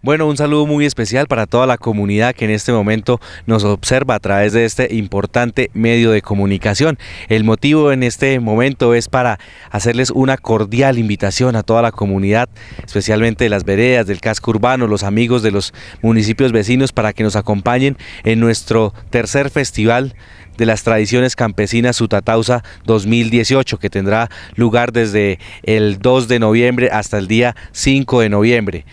Bueno, un saludo muy especial para toda la comunidad que en este momento nos observa a través de este importante medio de comunicación. El motivo en este momento es para hacerles una cordial invitación a toda la comunidad, especialmente de las veredas, del casco urbano, los amigos de los municipios vecinos, para que nos acompañen en nuestro tercer festival de las tradiciones campesinas Sutatausa 2018 que tendrá lugar desde el 2 de noviembre hasta el día 5 de noviembre.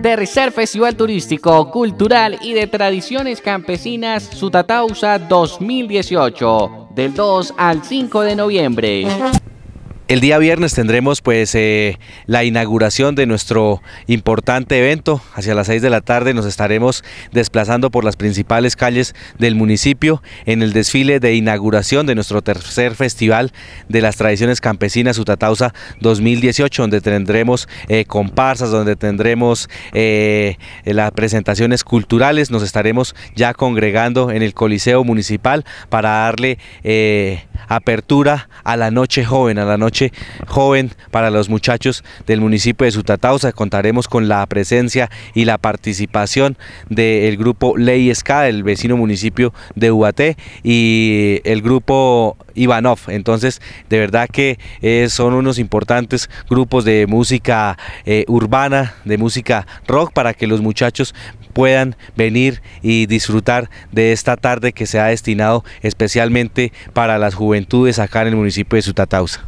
De Reserva Festival Turístico, Cultural y de Tradiciones Campesinas Sutatausa 2018, del 2 al 5 de noviembre. El día viernes tendremos pues eh, la inauguración de nuestro importante evento. Hacia las 6 de la tarde nos estaremos desplazando por las principales calles del municipio en el desfile de inauguración de nuestro tercer festival de las tradiciones campesinas Utatausa 2018, donde tendremos eh, comparsas, donde tendremos eh, las presentaciones culturales. Nos estaremos ya congregando en el Coliseo Municipal para darle apertura a la noche joven, a la noche joven para los muchachos del municipio de Sutatausa. Contaremos con la presencia y la participación del grupo Ley Sk, el vecino municipio de Ubaté, y el grupo Ivanov. Entonces, de verdad que eh, son unos importantes grupos de música eh, urbana, de música rock, para que los muchachos puedan venir y disfrutar de esta tarde que se ha destinado especialmente para las juventudes acá en el municipio de Sutatausa.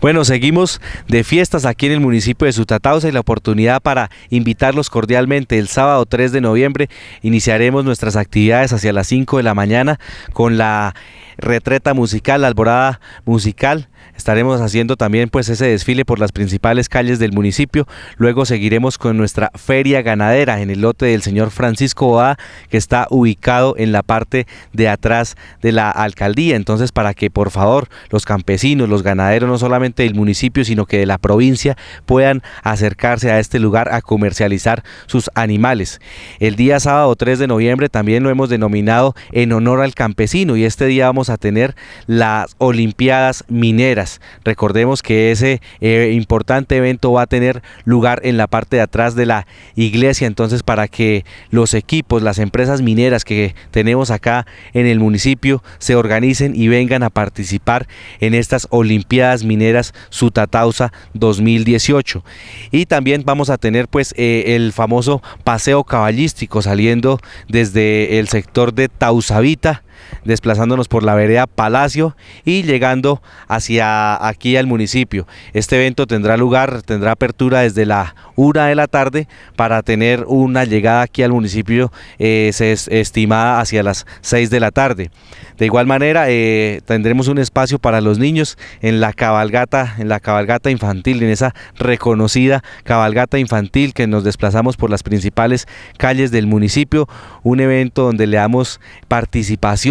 Bueno, seguimos de fiestas aquí en el municipio de Sutatausa y la oportunidad para invitarlos cordialmente. El sábado 3 de noviembre iniciaremos nuestras actividades hacia las 5 de la mañana con la retreta musical, alborada musical. Estaremos haciendo también pues ese desfile por las principales calles del municipio. Luego seguiremos con nuestra feria ganadera en el lote del señor Francisco Boada que está ubicado en la parte de atrás de la alcaldía. Entonces para que por favor los campesinos, los ganaderos no solamente del municipio sino que de la provincia puedan acercarse a este lugar a comercializar sus animales. El día sábado 3 de noviembre también lo hemos denominado en honor al campesino y este día vamos a tener las Olimpiadas Mineras. Recordemos que ese eh, importante evento va a tener lugar en la parte de atrás de la iglesia, entonces para que los equipos, las empresas mineras que tenemos acá en el municipio se organicen y vengan a participar en estas Olimpiadas Mineras Sutatausa 2018. Y también vamos a tener pues eh, el famoso paseo caballístico saliendo desde el sector de Tausavita desplazándonos por la vereda Palacio y llegando hacia aquí al municipio. Este evento tendrá lugar, tendrá apertura desde la una de la tarde para tener una llegada aquí al municipio eh, es estimada hacia las 6 de la tarde. De igual manera eh, tendremos un espacio para los niños en la cabalgata, en la cabalgata infantil, en esa reconocida cabalgata infantil que nos desplazamos por las principales calles del municipio, un evento donde le damos participación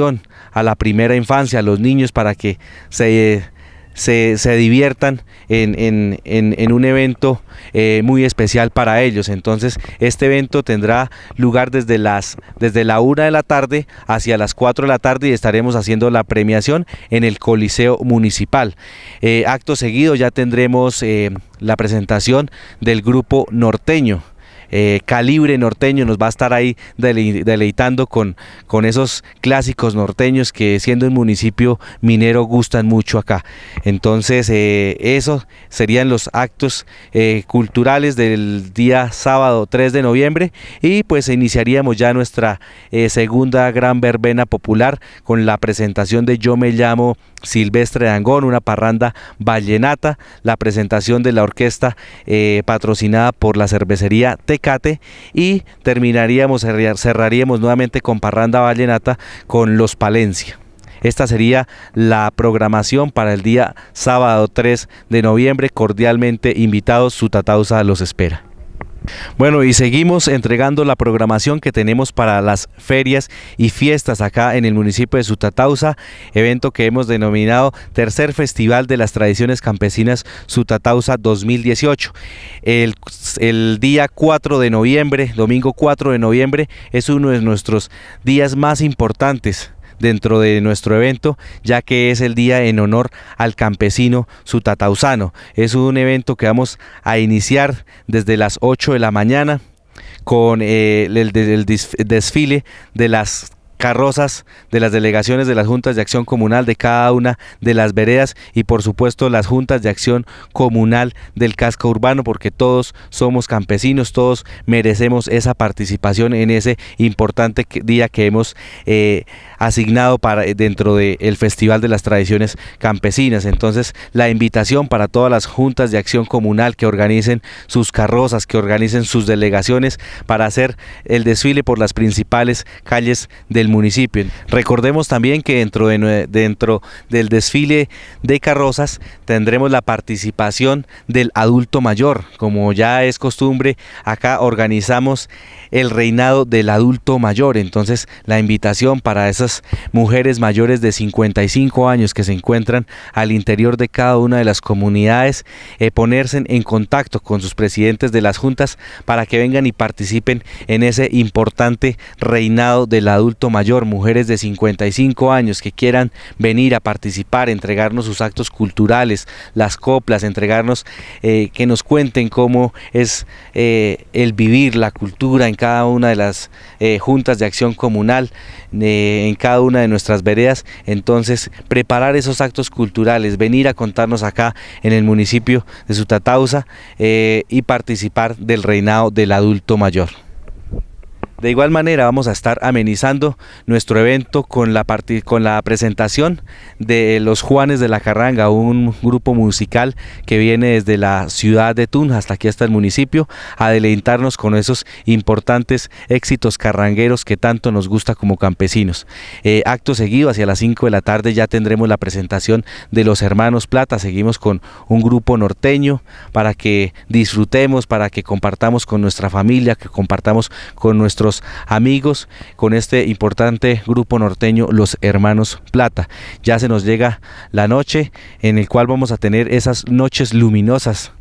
a la primera infancia, a los niños, para que se, diviertan en, un evento eh, muy especial para ellos. Entonces, este evento tendrá lugar desde, las, desde la 1 de la tarde hacia las 4 de la tarde y estaremos haciendo la premiación en el Coliseo Municipal. Eh, acto seguido ya tendremos eh, la presentación del grupo norteño. Eh, calibre norteño, nos va a estar ahí deleitando con, con esos clásicos norteños que siendo un municipio minero gustan mucho acá. Entonces, eh, esos serían los actos eh, culturales del día sábado 3 de noviembre y pues iniciaríamos ya nuestra segunda gran verbena popular con la presentación de Yo me llamo Silvestre Dangón, una parranda vallenata, la presentación de la orquesta eh, patrocinada por la cervecería Tecate y terminaríamos, cerraríamos nuevamente con parranda vallenata con los Palencia. Esta sería la programación para el día sábado 3 de noviembre. Cordialmente invitados, su tatausa los espera. Bueno, y seguimos entregando la programación que tenemos para las ferias y fiestas acá en el municipio de Sutatausa, evento que hemos denominado Tercer Festival de las Tradiciones Campesinas Sutatausa 2018. El, el día 4 de noviembre, domingo 4 de noviembre, es uno de nuestros días más importantes dentro de nuestro evento, ya que es el día en honor al campesino sutatausano. Es un evento que vamos a iniciar desde las 8 de la mañana con eh, el, desfile de las carrozas de las delegaciones de las juntas de acción comunal de cada una de las veredas y por supuesto las juntas de acción comunal del casco urbano porque todos somos campesinos, todos merecemos esa participación en ese importante día que hemos eh, asignado para, eh, dentro del Festival de las Tradiciones Campesinas. Entonces, la invitación para todas las juntas de acción comunal que organicen sus carrozas, que organicen sus delegaciones para hacer el desfile por las principales calles del municipio. Recordemos también que dentro, de, dentro del desfile de carrozas tendremos la participación del adulto mayor. Como ya es costumbre, acá organizamos el reinado del adulto mayor. Entonces, la invitación para esas mujeres mayores de 55 años que se encuentran al interior de cada una de las comunidades, eh, ponerse en contacto con sus presidentes de las juntas para que vengan y participen en ese importante reinado del adulto mayor, mujeres de 55 años que quieran venir a participar, entregarnos sus actos culturales, las coplas, entregarnos, eh, que nos cuenten cómo es eh, el vivir, la cultura en cada una de las juntas de acción comunal, en cada una de nuestras veredas. Entonces, preparar esos actos culturales, venir a contarnos acá en el municipio de Sutatausa eh, y participar del reinado del adulto mayor. De igual manera vamos a estar amenizando nuestro evento con la, con la presentación de Los Juanes de la Carranga, un grupo musical que viene desde la ciudad de Tunja hasta aquí hasta el municipio a deleitarnos con esos importantes éxitos carrangueros que tanto nos gusta como campesinos. Eh, acto seguido hacia las 5 de la tarde ya tendremos la presentación de los hermanos Plata, seguimos con un grupo norteño para que disfrutemos, para que compartamos con nuestra familia, que compartamos con nuestros amigos con este importante grupo norteño, los Hermanos Plata. Ya se nos llega la noche en el cual vamos a tener esas noches luminosas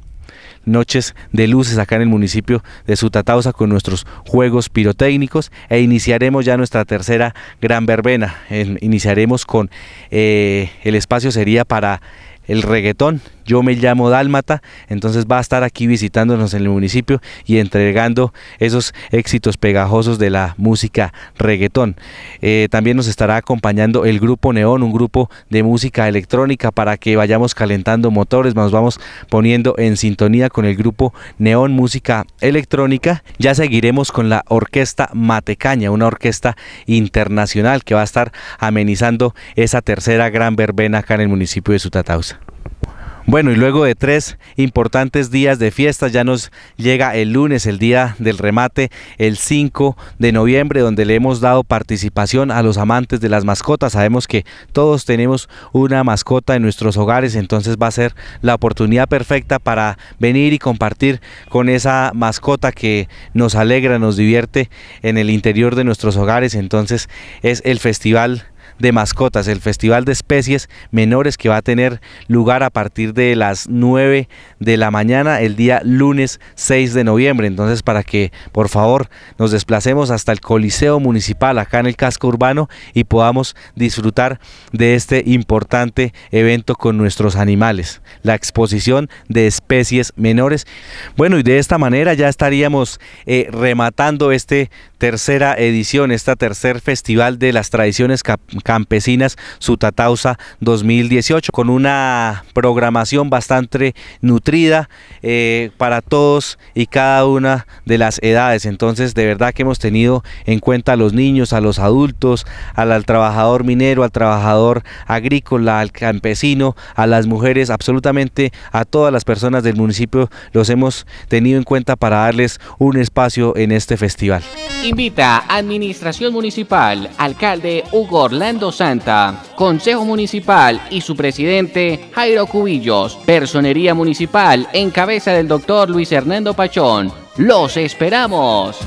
noches de luces acá en el municipio de Sutatausa con nuestros juegos pirotécnicos e iniciaremos ya nuestra tercera gran verbena. iniciaremos con eh, el espacio sería para el reggaetón yo me llamo Dálmata, entonces va a estar aquí visitándonos en el municipio y entregando esos éxitos pegajosos de la música reggaetón. Eh, también nos estará acompañando el grupo Neón, un grupo de música electrónica para que vayamos calentando motores, nos vamos poniendo en sintonía con el grupo Neón Música Electrónica. Ya seguiremos con la orquesta Matecaña, una orquesta internacional que va a estar amenizando esa tercera gran verbena acá en el municipio de Sutatausa. Bueno, y luego de tres importantes días de fiesta, ya nos llega el lunes, el día del remate, el 5 de noviembre, donde le hemos dado participación a los amantes de las mascotas. Sabemos que todos tenemos una mascota en nuestros hogares, entonces va a ser la oportunidad perfecta para venir y compartir con esa mascota que nos alegra, nos divierte en el interior de nuestros hogares. Entonces es el festival de mascotas, el Festival de Especies Menores que va a tener lugar a partir de las 9 de la mañana el día lunes 6 de noviembre. Entonces para que por favor nos desplacemos hasta el Coliseo Municipal acá en el casco urbano y podamos disfrutar de este importante evento con nuestros animales, la exposición de especies menores. Bueno y de esta manera ya estaríamos eh, rematando este tercera edición, esta tercer festival de las tradiciones Campesinas Sutatausa 2018 con una programación bastante nutrida eh, para todos y cada una de las edades. Entonces de verdad que hemos tenido en cuenta a los niños, a los adultos, al, al trabajador minero, al trabajador agrícola, al campesino, a las mujeres, absolutamente a todas las personas del municipio los hemos tenido en cuenta para darles un espacio en este festival. Invita Administración Municipal, Alcalde Hugo Orlando. Santa, Consejo Municipal y su presidente Jairo Cubillos, Personería Municipal en cabeza del doctor Luis Hernando Pachón. ¡Los esperamos!